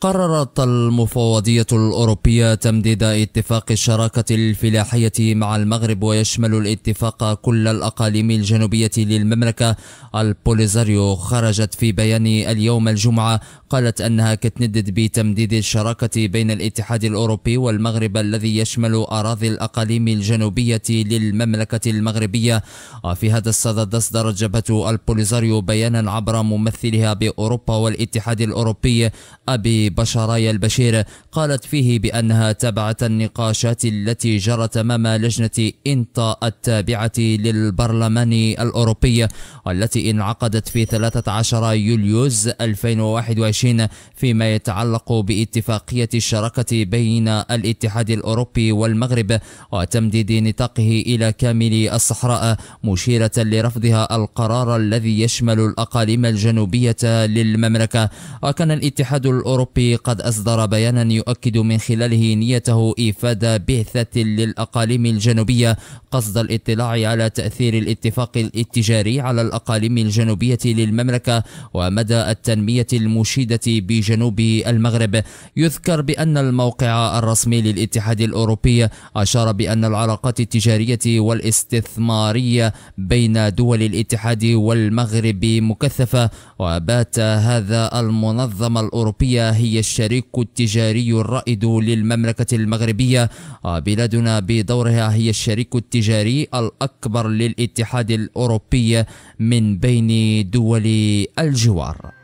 قررت المفوضية الأوروبية تمديد اتفاق الشراكة الفلاحية مع المغرب ويشمل الاتفاق كل الأقاليم الجنوبية للمملكة البوليزاريو خرجت في بيان اليوم الجمعة قالت أنها كتندد بتمديد الشراكة بين الاتحاد الأوروبي والمغرب الذي يشمل أراضي الأقاليم الجنوبية للمملكة المغربية وفي هذا الصدد أصدرت جبهة البوليزاريو بيانا عبر ممثلها بأوروبا والاتحاد الأوروبي أبي بشرايا البشير قالت فيه بأنها تابعت النقاشات التي جرت أمام لجنة إنطا التابعة للبرلمان الأوروبي والتي انعقدت في 13 يوليوز 2021 نقاش فيما يتعلق باتفاقية الشراكة بين الاتحاد الأوروبي والمغرب وتمديد نطاقه إلى كامل الصحراء مشيرة لرفضها القرار الذي يشمل الأقاليم الجنوبية للمملكة وكان الاتحاد الأوروبي قد أصدر بيانا يؤكد من خلاله نيته إيفاد بعثة للأقاليم الجنوبية قصد الاطلاع على تأثير الاتفاق التجاري على الأقاليم الجنوبية للمملكة ومدى التنمية المشيدة الجديدة بجنوب المغرب يذكر بأن الموقع الرسمي للاتحاد الأوروبي أشار بأن العلاقات التجارية والاستثمارية بين دول الاتحاد والمغرب مكثفة وبات هذا المنظمة الأوروبية هي الشريك التجاري الرائد للمملكة المغربية وبلادنا بدورها هي الشريك التجاري الأكبر للاتحاد الأوروبي من بين دول الجوار